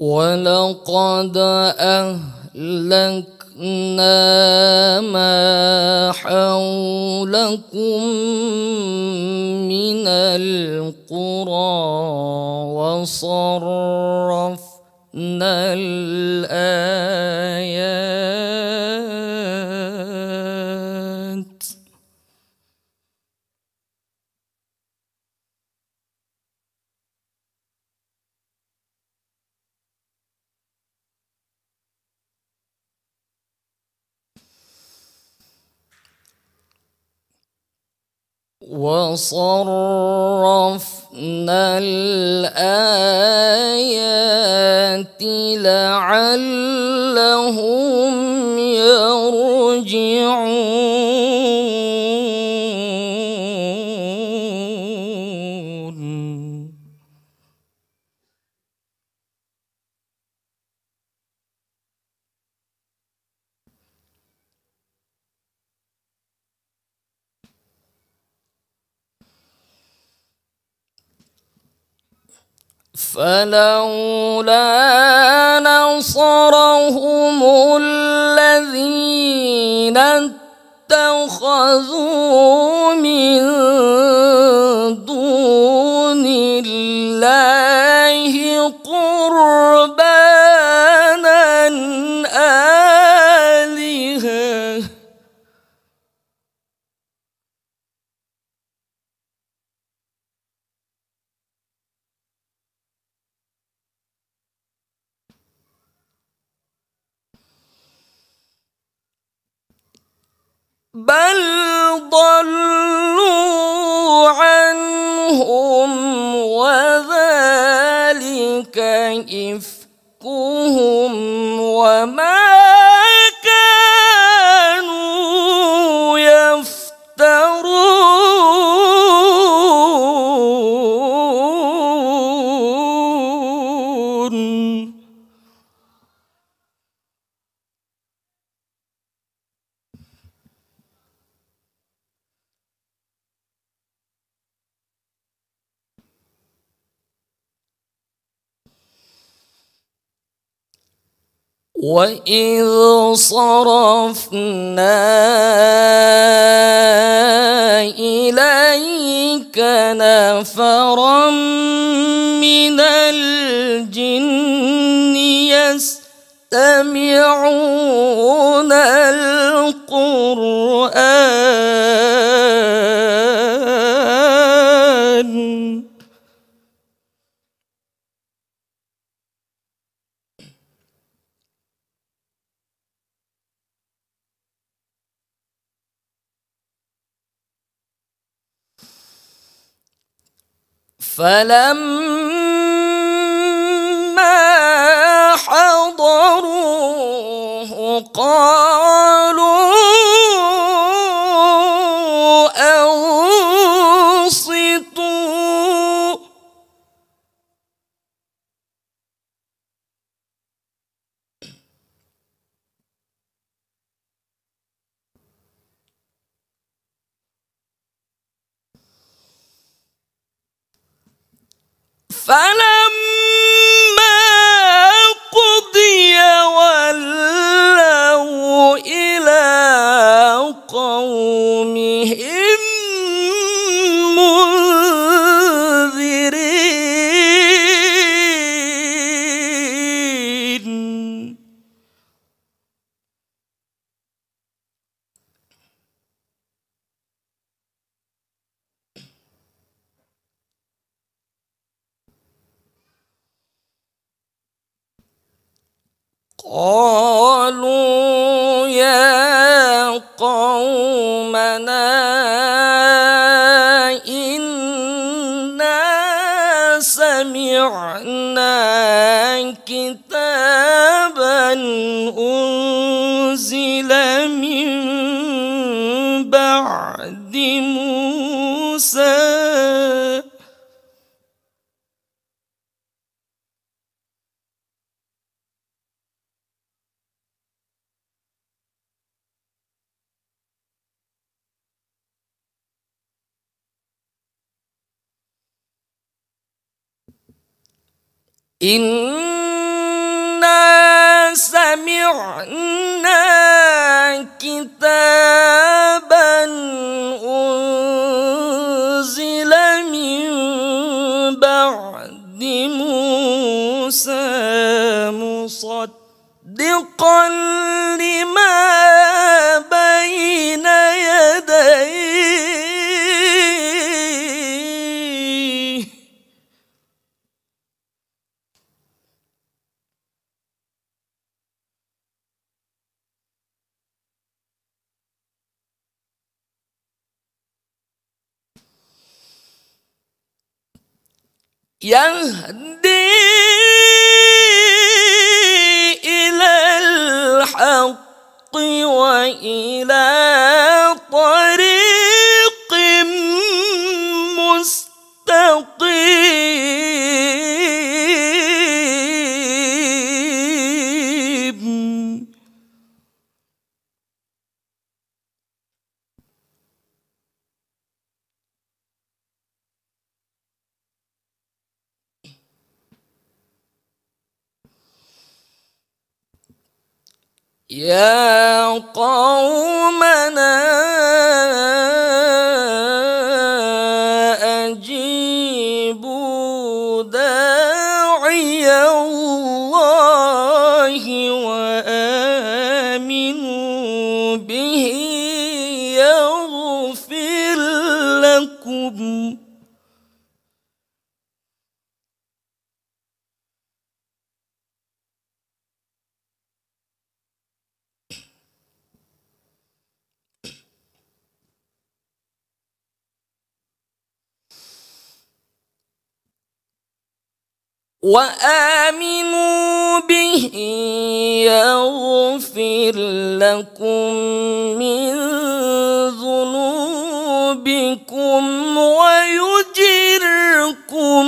ولقد أهلكنا ما حولكم من القرى وصرفنا الآيات وصرفنا الآيات لعلهم يرجعون فلولا نصرهم الذين اتخذوا من دون الله قرباً بل ضلوا عنهم وذلك إفك وإذ صرفنا إليك نفرا من الجن يستمعون القرآن فلما حضروه قالوا I'm Final. قالوا يا قومنا إنا سمعنا كتابا أنزل من بعد موسى مصدقا يهدي إلى الحق وإلى يا قومنا أجيبوا داعي الله وآمنوا به يغفر لكم وامنوا به يغفر لكم من ذنوبكم ويجركم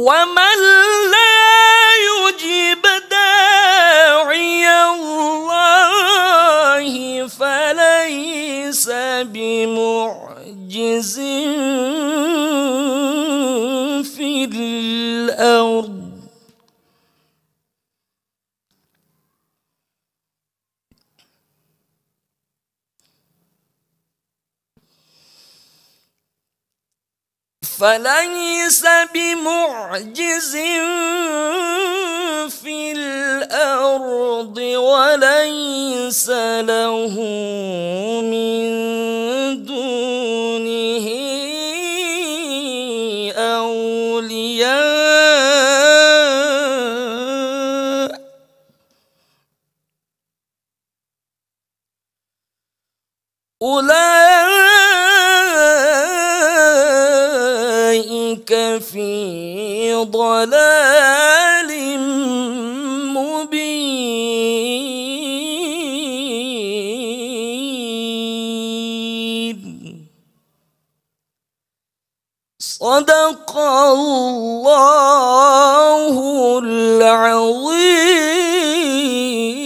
ومن لا يجيب داعي الله فليس بمعجز في الله فليس بمعجز في الأرض وليس له من دونه أولياء أولئك في ضلال مبين صدق الله العظيم